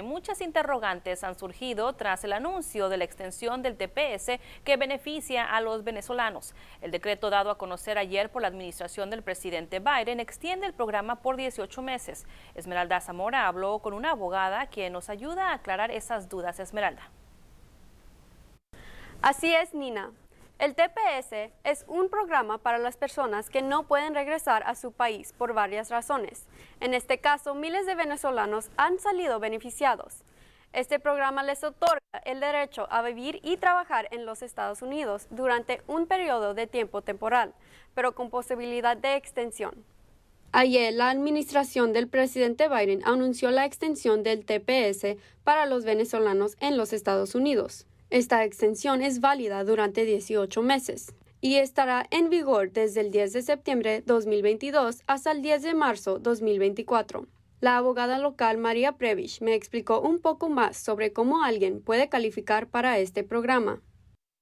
Muchas interrogantes han surgido tras el anuncio de la extensión del TPS que beneficia a los venezolanos. El decreto dado a conocer ayer por la administración del presidente Biden extiende el programa por 18 meses. Esmeralda Zamora habló con una abogada que nos ayuda a aclarar esas dudas. Esmeralda. Así es, Nina. El TPS es un programa para las personas que no pueden regresar a su país por varias razones. En este caso, miles de venezolanos han salido beneficiados. Este programa les otorga el derecho a vivir y trabajar en los Estados Unidos durante un periodo de tiempo temporal, pero con posibilidad de extensión. Ayer, la administración del presidente Biden anunció la extensión del TPS para los venezolanos en los Estados Unidos. Esta extensión es válida durante 18 meses y estará en vigor desde el 10 de septiembre 2022 hasta el 10 de marzo 2024. La abogada local María Previch me explicó un poco más sobre cómo alguien puede calificar para este programa.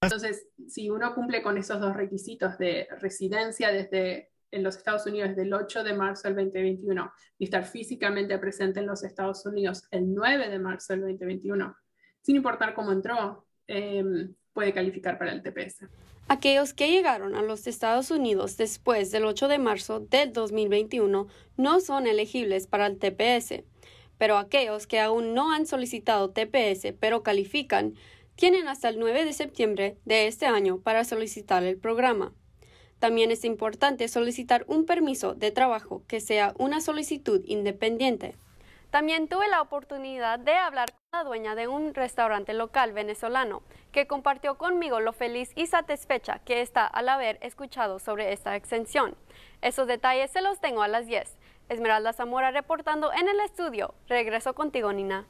Entonces, si uno cumple con esos dos requisitos de residencia desde en los Estados Unidos del el 8 de marzo del 2021 y estar físicamente presente en los Estados Unidos el 9 de marzo del 2021, sin importar cómo entró, Em, puede calificar para el TPS. Aquellos que llegaron a los Estados Unidos después del 8 de marzo del 2021 no son elegibles para el TPS, pero aquellos que aún no han solicitado TPS pero califican tienen hasta el 9 de septiembre de este año para solicitar el programa. También es importante solicitar un permiso de trabajo que sea una solicitud independiente. También tuve la oportunidad de hablar con la dueña de un restaurante local venezolano, que compartió conmigo lo feliz y satisfecha que está al haber escuchado sobre esta exención. Esos detalles se los tengo a las 10. Esmeralda Zamora reportando en el estudio. Regreso contigo, Nina.